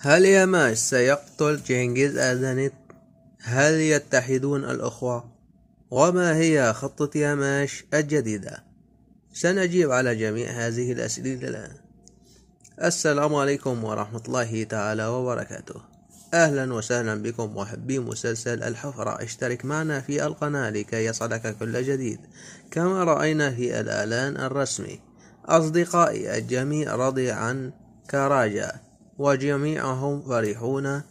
هل ياماش سيقتل جينجيز آذنت؟ هل يتحدون الأخوة؟ وما هي خطة ياماش الجديدة؟ سنجيب على جميع هذه الأسئلة الآن السلام عليكم ورحمة الله تعالى وبركاته أهلا وسهلا بكم محبي مسلسل الحفرة اشترك معنا في القناة لكي يصلك كل جديد كما رأينا في الإعلان الرسمي أصدقائي الجميع رضي عن كراجة وجميعهم فرحون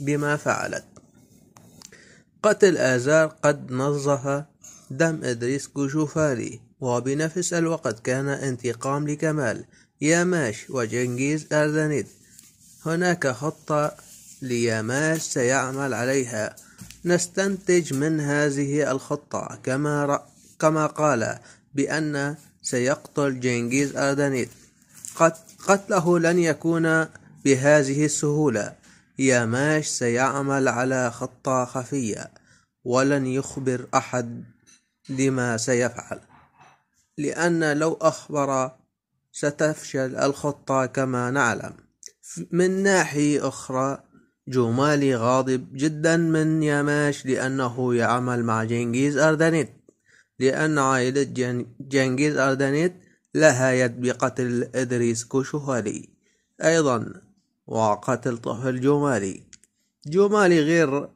بما فعلت قتل آزار قد نظف دم إدريس كشوفالي وبنفس الوقت كان انتقام لكمال ياماش وجنكيز أردنيد هناك خطة لياماش سيعمل عليها نستنتج من هذه الخطة كما, رأ... كما قال بأن سيقتل جنكيز أردنيد قتله لن يكون بهذه السهولة ياماش سيعمل على خطة خفية ولن يخبر أحد بما سيفعل لأن لو أخبر ستفشل الخطة كما نعلم من ناحية أخرى جومالي غاضب جدا من ياماش لأنه يعمل مع جنجيز أردنيت لأن عائلة جنجيز أردنيت لها يد بقتل إدريس كوشوهالي أيضا وقتل طفل جمالي جمالي غير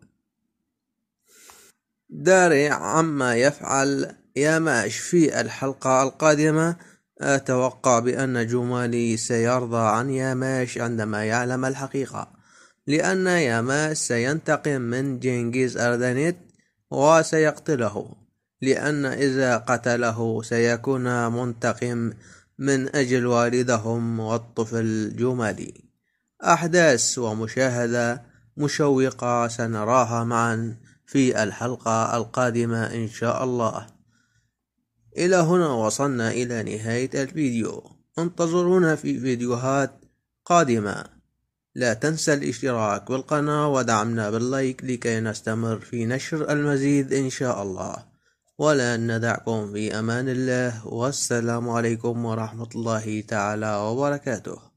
داري عما يفعل ياماش في الحلقة القادمة أتوقع بأن جمالي سيرضى عن ياماش عندما يعلم الحقيقة لأن ياماش سينتقم من جنكيز أردنيت وسيقتله لأن إذا قتله سيكون منتقم من أجل والدهم والطفل جمالي أحداث ومشاهدة مشوقة سنراها معا في الحلقة القادمة إن شاء الله إلى هنا وصلنا إلى نهاية الفيديو انتظرونا في فيديوهات قادمة لا تنسى الاشتراك بالقناة ودعمنا باللايك لكي نستمر في نشر المزيد إن شاء الله ولا ندعكم في أمان الله والسلام عليكم ورحمة الله تعالى وبركاته